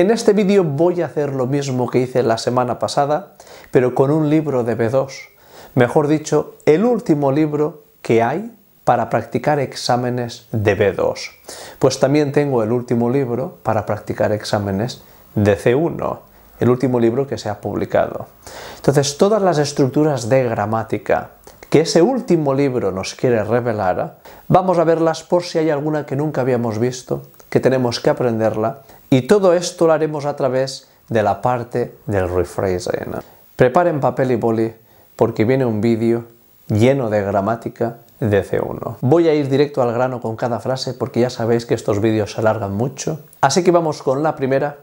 En este vídeo voy a hacer lo mismo que hice la semana pasada, pero con un libro de B2. Mejor dicho, el último libro que hay para practicar exámenes de B2. Pues también tengo el último libro para practicar exámenes de C1, el último libro que se ha publicado. Entonces, todas las estructuras de gramática que ese último libro nos quiere revelar, vamos a verlas por si hay alguna que nunca habíamos visto que tenemos que aprenderla y todo esto lo haremos a través de la parte del rephrasing. Preparen papel y boli porque viene un vídeo lleno de gramática de C1. Voy a ir directo al grano con cada frase porque ya sabéis que estos vídeos se alargan mucho. Así que vamos con la primera,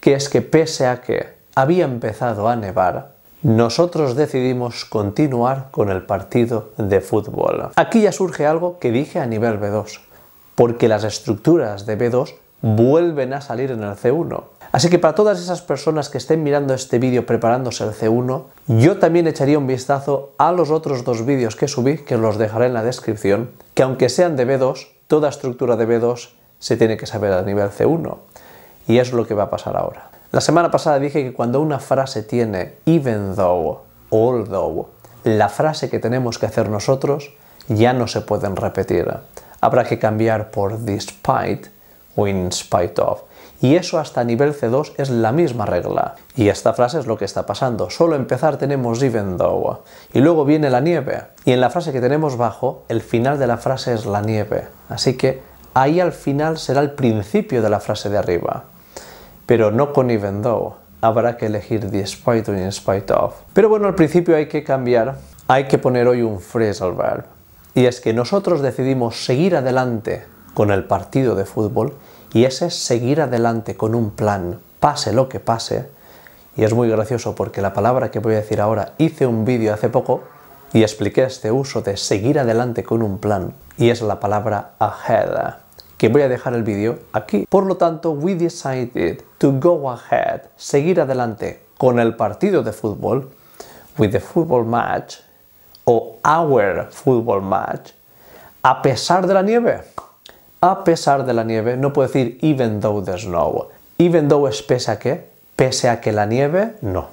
que es que pese a que había empezado a nevar, nosotros decidimos continuar con el partido de fútbol. Aquí ya surge algo que dije a nivel B2 porque las estructuras de B2 vuelven a salir en el C1. Así que para todas esas personas que estén mirando este vídeo preparándose el C1, yo también echaría un vistazo a los otros dos vídeos que subí, que los dejaré en la descripción, que aunque sean de B2, toda estructura de B2 se tiene que saber a nivel C1. Y es lo que va a pasar ahora. La semana pasada dije que cuando una frase tiene even though, although, la frase que tenemos que hacer nosotros, ya no se pueden repetir habrá que cambiar por despite o in spite of. Y eso hasta nivel C2 es la misma regla. Y esta frase es lo que está pasando. Solo empezar tenemos even though. Y luego viene la nieve. Y en la frase que tenemos bajo, el final de la frase es la nieve. Así que ahí al final será el principio de la frase de arriba. Pero no con even though. Habrá que elegir despite o in spite of. Pero bueno, al principio hay que cambiar. Hay que poner hoy un phrasal verb. Y es que nosotros decidimos seguir adelante con el partido de fútbol y ese es seguir adelante con un plan, pase lo que pase. Y es muy gracioso porque la palabra que voy a decir ahora hice un vídeo hace poco y expliqué este uso de seguir adelante con un plan y es la palabra ahead que voy a dejar el vídeo aquí. Por lo tanto, we decided to go ahead, seguir adelante con el partido de fútbol, with the football match, o our football match, a pesar de la nieve. A pesar de la nieve, no puedo decir even though the snow. Even though es pese a que, pese a que la nieve, no.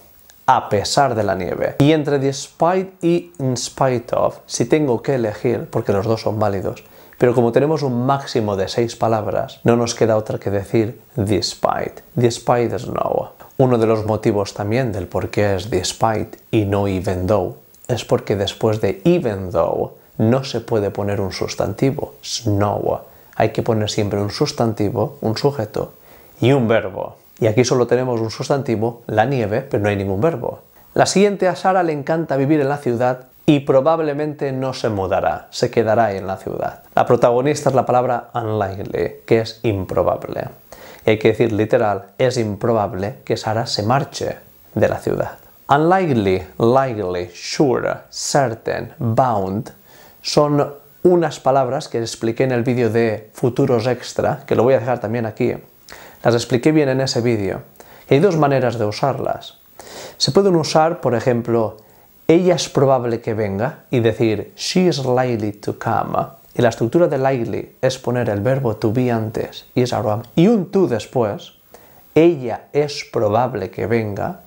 A pesar de la nieve. Y entre despite y in spite of, si tengo que elegir, porque los dos son válidos, pero como tenemos un máximo de seis palabras, no nos queda otra que decir despite. Despite the snow. Uno de los motivos también del por qué es despite y no even though es porque después de even though no se puede poner un sustantivo, snow. Hay que poner siempre un sustantivo, un sujeto y un verbo. Y aquí solo tenemos un sustantivo, la nieve, pero no hay ningún verbo. La siguiente, a Sara le encanta vivir en la ciudad y probablemente no se mudará, se quedará en la ciudad. La protagonista es la palabra unlikely, que es improbable. Y hay que decir literal, es improbable que Sara se marche de la ciudad. Unlikely, likely, sure, certain, bound son unas palabras que expliqué en el vídeo de futuros extra, que lo voy a dejar también aquí. Las expliqué bien en ese vídeo. Hay dos maneras de usarlas. Se pueden usar, por ejemplo, ella es probable que venga y decir she is likely to come. Y la estructura de likely es poner el verbo to be antes, y un to después. Ella es probable que venga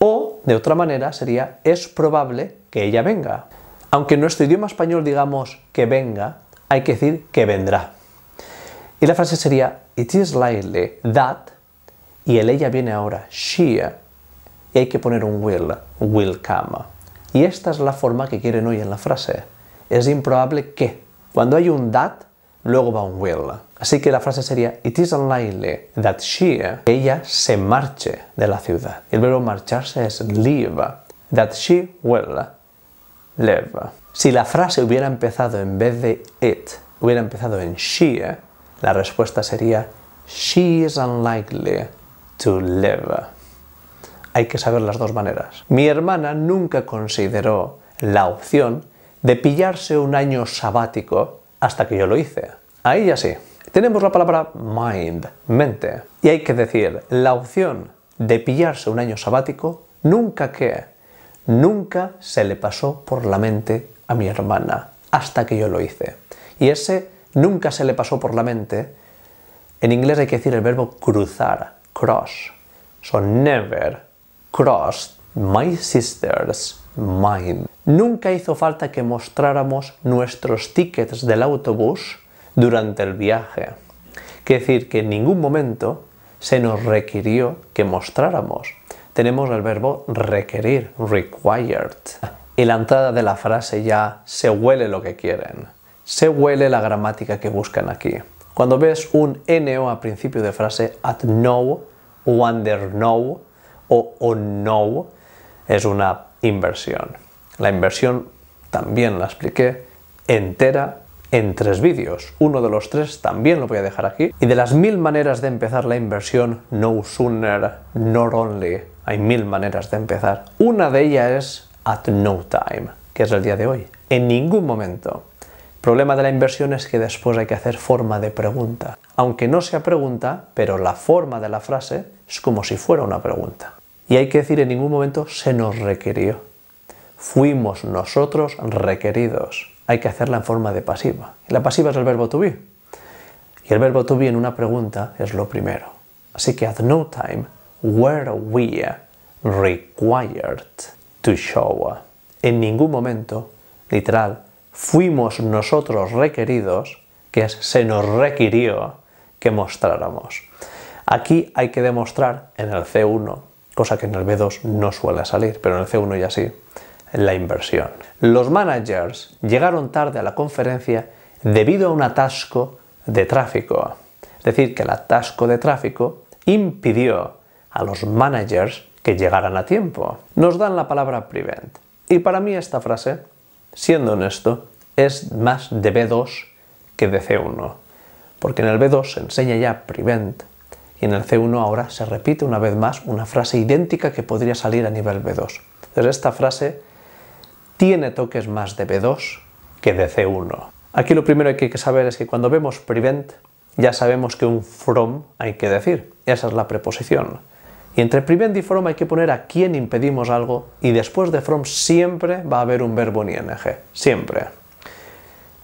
o, de otra manera, sería es probable que ella venga. Aunque en nuestro idioma español digamos que venga, hay que decir que vendrá. Y la frase sería it is likely that y el ella viene ahora she y hay que poner un will, will come. Y esta es la forma que quieren hoy en la frase. Es improbable que. Cuando hay un that, luego va un will. Así que la frase sería It is unlikely that she, ella se marche de la ciudad. El verbo marcharse es leave, that she will live. Si la frase hubiera empezado en vez de it, hubiera empezado en she, la respuesta sería She is unlikely to live. Hay que saber las dos maneras. Mi hermana nunca consideró la opción de pillarse un año sabático hasta que yo lo hice. Ahí ya sí. Tenemos la palabra mind, mente. Y hay que decir, la opción de pillarse un año sabático, nunca que, nunca se le pasó por la mente a mi hermana, hasta que yo lo hice. Y ese nunca se le pasó por la mente, en inglés hay que decir el verbo cruzar, cross. So never crossed My sisters, mine. Nunca hizo falta que mostráramos nuestros tickets del autobús durante el viaje. Quiere decir que en ningún momento se nos requirió que mostráramos. Tenemos el verbo requerir, required. En la entrada de la frase ya se huele lo que quieren. Se huele la gramática que buscan aquí. Cuando ves un no a principio de frase, at no, wonder no o on no, es una inversión. La inversión también la expliqué entera en tres vídeos. Uno de los tres también lo voy a dejar aquí. Y de las mil maneras de empezar la inversión, no sooner, not only. Hay mil maneras de empezar. Una de ellas es at no time, que es el día de hoy. En ningún momento. El problema de la inversión es que después hay que hacer forma de pregunta. Aunque no sea pregunta, pero la forma de la frase es como si fuera una pregunta. Y hay que decir, en ningún momento se nos requirió. Fuimos nosotros requeridos. Hay que hacerla en forma de pasiva. la pasiva es el verbo to be. Y el verbo to be en una pregunta es lo primero. Así que at no time were we required to show. En ningún momento, literal, fuimos nosotros requeridos, que es se nos requirió que mostráramos. Aquí hay que demostrar en el C1 cosa que en el B2 no suele salir, pero en el C1 ya sí, la inversión. Los managers llegaron tarde a la conferencia debido a un atasco de tráfico. Es decir, que el atasco de tráfico impidió a los managers que llegaran a tiempo. Nos dan la palabra prevent. Y para mí esta frase, siendo honesto, es más de B2 que de C1. Porque en el B2 se enseña ya prevent y en el C1 ahora se repite una vez más una frase idéntica que podría salir a nivel B2. Entonces esta frase tiene toques más de B2 que de C1. Aquí lo primero que hay que saber es que cuando vemos prevent ya sabemos que un from hay que decir, esa es la preposición. Y entre prevent y from hay que poner a quién impedimos algo y después de from siempre va a haber un verbo en ing, siempre.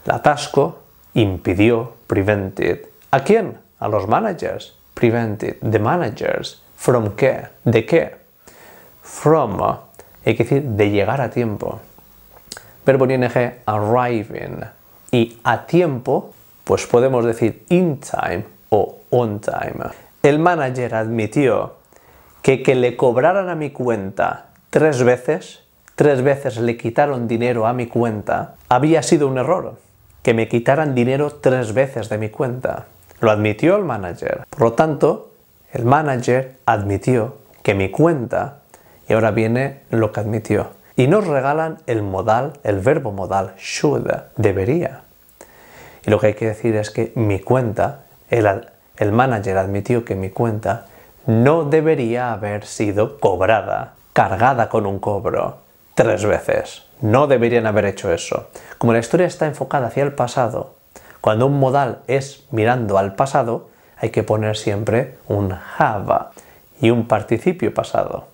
La atasco impidió, prevented. ¿A quién? A los managers prevented the managers from qué, de qué, from, hay que decir de llegar a tiempo. Verbo ing arriving y a tiempo, pues podemos decir in time o on time. El manager admitió que que le cobraran a mi cuenta tres veces, tres veces le quitaron dinero a mi cuenta, había sido un error, que me quitaran dinero tres veces de mi cuenta. Lo admitió el manager. Por lo tanto, el manager admitió que mi cuenta, y ahora viene lo que admitió. Y nos regalan el modal, el verbo modal, should, debería. Y lo que hay que decir es que mi cuenta, el, el manager admitió que mi cuenta no debería haber sido cobrada, cargada con un cobro, tres veces. No deberían haber hecho eso. Como la historia está enfocada hacia el pasado, cuando un modal es mirando al pasado, hay que poner siempre un have y un participio pasado,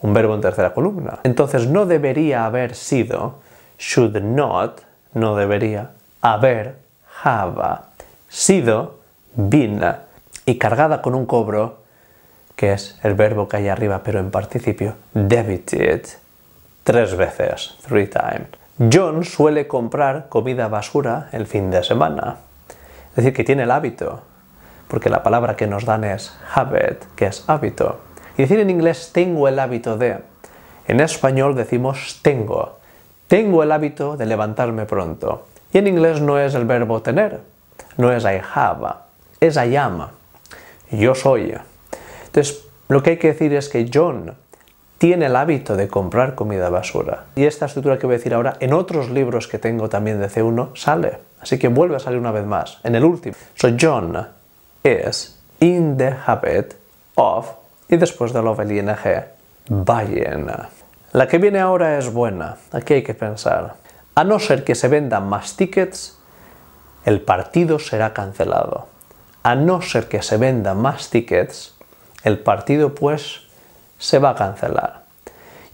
un verbo en tercera columna. Entonces no debería haber sido, should not, no debería haber, have, sido, been, y cargada con un cobro, que es el verbo que hay arriba pero en participio, debited, tres veces, three times. John suele comprar comida basura el fin de semana. Es decir, que tiene el hábito, porque la palabra que nos dan es habit, que es hábito. Y decir en inglés tengo el hábito de. En español decimos tengo. Tengo el hábito de levantarme pronto. Y en inglés no es el verbo tener, no es I have, es I am. Yo soy. Entonces, lo que hay que decir es que John tiene el hábito de comprar comida basura. Y esta estructura que voy a decir ahora, en otros libros que tengo también de C1, sale. Así que vuelve a salir una vez más, en el último. So John is in the habit of, y después de lo del ing, buying. La que viene ahora es buena, aquí hay que pensar. A no ser que se vendan más tickets, el partido será cancelado. A no ser que se vendan más tickets, el partido pues se va a cancelar.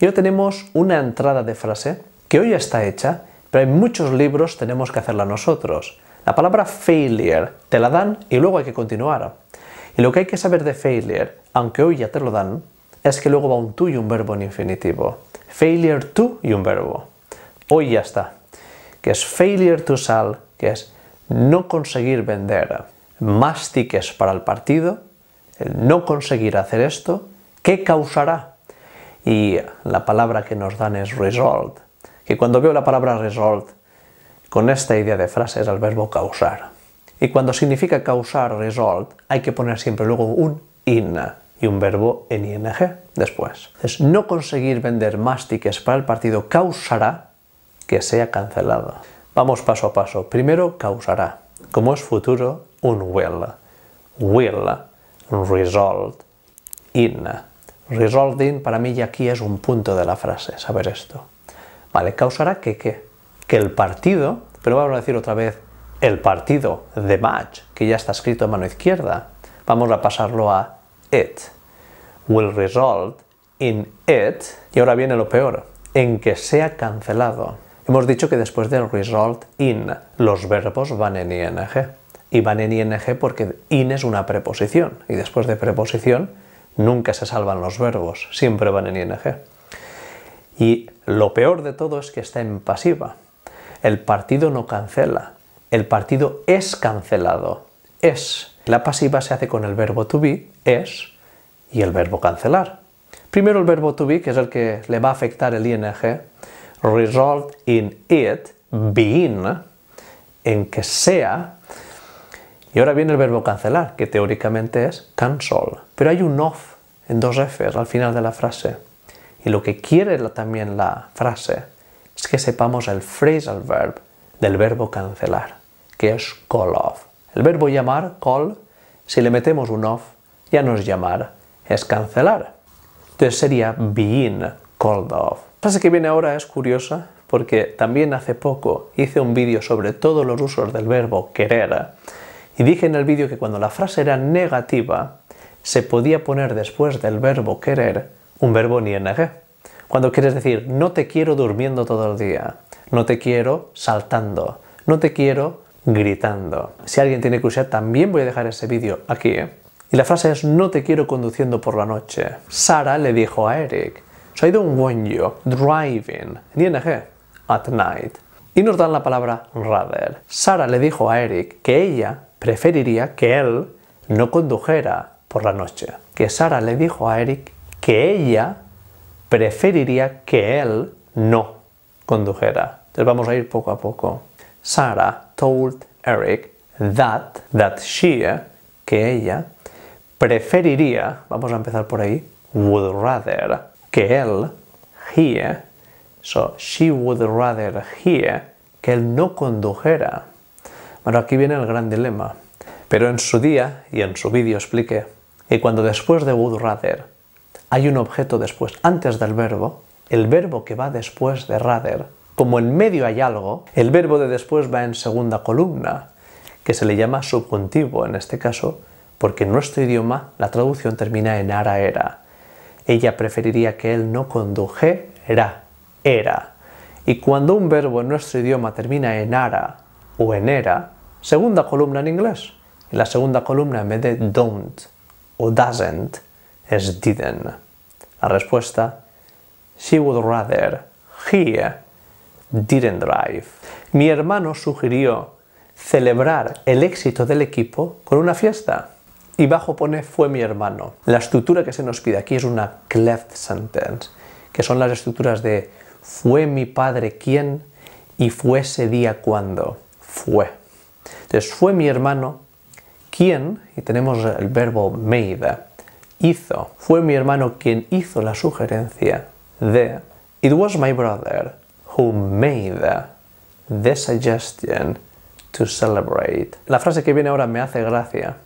Y ahora tenemos una entrada de frase que hoy ya está hecha, pero en muchos libros tenemos que hacerla nosotros. La palabra failure te la dan y luego hay que continuar. Y lo que hay que saber de failure, aunque hoy ya te lo dan, es que luego va un tú y un verbo en infinitivo. Failure to y un verbo. Hoy ya está. Que es failure to sell, que es no conseguir vender más tickets para el partido, no conseguir hacer esto ¿Qué causará? Y la palabra que nos dan es result, que cuando veo la palabra result, con esta idea de frase es el verbo causar. Y cuando significa causar result, hay que poner siempre luego un in y un verbo en ing después. Es no conseguir vender más tickets para el partido causará que sea cancelado. Vamos paso a paso. Primero, causará. Como es futuro, un will. Will, result, in in para mí ya aquí es un punto de la frase, saber esto. Vale, causará que qué? Que el partido, pero vamos a decir otra vez el partido, the match, que ya está escrito a mano izquierda. Vamos a pasarlo a it. Will result in it. Y ahora viene lo peor, en que sea cancelado. Hemos dicho que después del result in, los verbos van en ing. Y van en ing porque in es una preposición. Y después de preposición Nunca se salvan los verbos, siempre van en ing. Y lo peor de todo es que está en pasiva. El partido no cancela, el partido es cancelado. Es. La pasiva se hace con el verbo to be, es, y el verbo cancelar. Primero el verbo to be, que es el que le va a afectar el ing, result in it, being, en que sea y ahora viene el verbo cancelar, que teóricamente es cancel. Pero hay un off en dos Fs al final de la frase. Y lo que quiere también la frase es que sepamos el phrasal verb del verbo cancelar, que es call off. El verbo llamar, call, si le metemos un off, ya no es llamar, es cancelar. Entonces sería being called off. La frase que viene ahora es curiosa porque también hace poco hice un vídeo sobre todos los usos del verbo querer y dije en el vídeo que cuando la frase era negativa, se podía poner después del verbo querer un verbo en ing. Cuando quieres decir no te quiero durmiendo todo el día, no te quiero saltando, no te quiero gritando. Si alguien tiene que usar, también voy a dejar ese vídeo aquí. ¿eh? Y la frase es no te quiero conduciendo por la noche. Sara le dijo a Eric, soy de un guanyo, driving, en at night. Y nos dan la palabra rather. Sara le dijo a Eric que ella preferiría que él no condujera por la noche. Que Sara le dijo a Eric que ella preferiría que él no condujera. Entonces vamos a ir poco a poco. Sara told Eric that, that she, eh, que ella, preferiría, vamos a empezar por ahí, would rather, que él, he, so she would rather he, que él no condujera. Pero aquí viene el gran dilema. Pero en su día y en su vídeo expliqué que cuando después de would rather hay un objeto después, antes del verbo, el verbo que va después de rather, como en medio hay algo, el verbo de después va en segunda columna, que se le llama subjuntivo en este caso, porque en nuestro idioma la traducción termina en ara era. Ella preferiría que él no condujera, era. Y cuando un verbo en nuestro idioma termina en ara o en era, Segunda columna en inglés. la segunda columna en vez de don't o doesn't es didn't. La respuesta, she would rather he didn't drive. Mi hermano sugirió celebrar el éxito del equipo con una fiesta. Y bajo pone fue mi hermano. La estructura que se nos pide aquí es una cleft sentence, que son las estructuras de fue mi padre quién y fue ese día cuando. Fue. Entonces fue mi hermano quien, y tenemos el verbo made, hizo, fue mi hermano quien hizo la sugerencia de, it was my brother who made the suggestion to celebrate. La frase que viene ahora me hace gracia,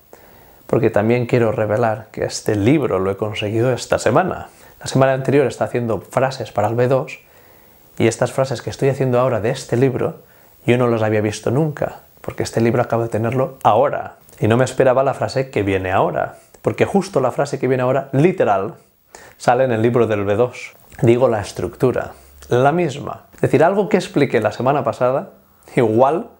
porque también quiero revelar que este libro lo he conseguido esta semana. La semana anterior estaba haciendo frases para el B2 y estas frases que estoy haciendo ahora de este libro yo no las había visto nunca porque este libro acabo de tenerlo ahora. Y no me esperaba la frase que viene ahora, porque justo la frase que viene ahora, literal, sale en el libro del B2. Digo la estructura, la misma. Es decir, algo que expliqué la semana pasada, igual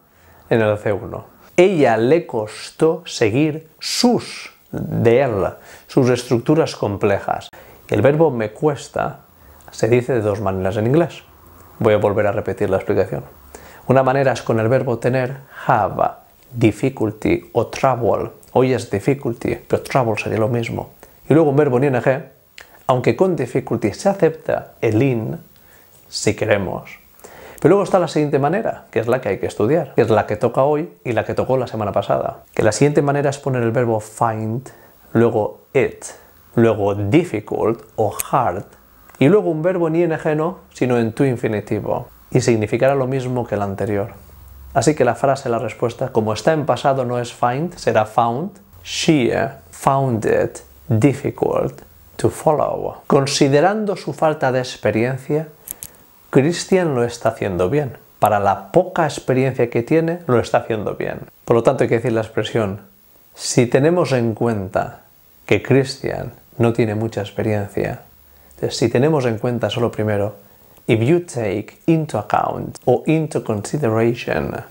en el C1. Ella le costó seguir sus, de él, sus estructuras complejas. El verbo me cuesta se dice de dos maneras en inglés. Voy a volver a repetir la explicación. Una manera es con el verbo tener, have, difficulty o trouble. Hoy es difficulty, pero trouble sería lo mismo. Y luego un verbo en ing, aunque con difficulty se acepta el in, si queremos. Pero luego está la siguiente manera, que es la que hay que estudiar, que es la que toca hoy y la que tocó la semana pasada. Que la siguiente manera es poner el verbo find, luego it, luego difficult o hard, y luego un verbo ni en no, sino en tu infinitivo y significará lo mismo que el anterior. Así que la frase, la respuesta, como está en pasado no es find, será found. She eh, found it difficult to follow. Considerando su falta de experiencia, Christian lo está haciendo bien. Para la poca experiencia que tiene, lo está haciendo bien. Por lo tanto, hay que decir la expresión, si tenemos en cuenta que Christian no tiene mucha experiencia, si tenemos en cuenta solo primero, if you take into account or into consideration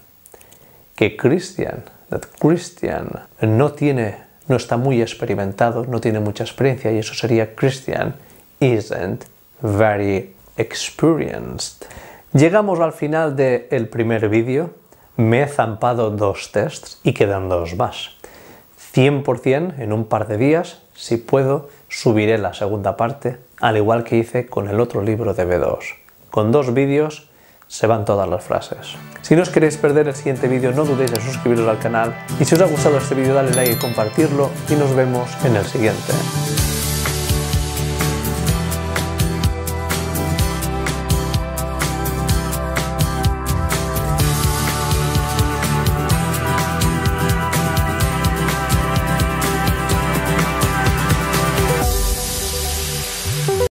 que Christian, that Christian no tiene, no está muy experimentado, no tiene mucha experiencia y eso sería Christian isn't very experienced. Llegamos al final del primer vídeo, me he zampado dos tests y quedan dos más. 100% en un par de días, si puedo, subiré la segunda parte, al igual que hice con el otro libro de B2. Con dos vídeos se van todas las frases. Si no os queréis perder el siguiente vídeo, no dudéis en suscribiros al canal. Y si os ha gustado este vídeo, dale like y compartirlo. Y nos vemos en el siguiente.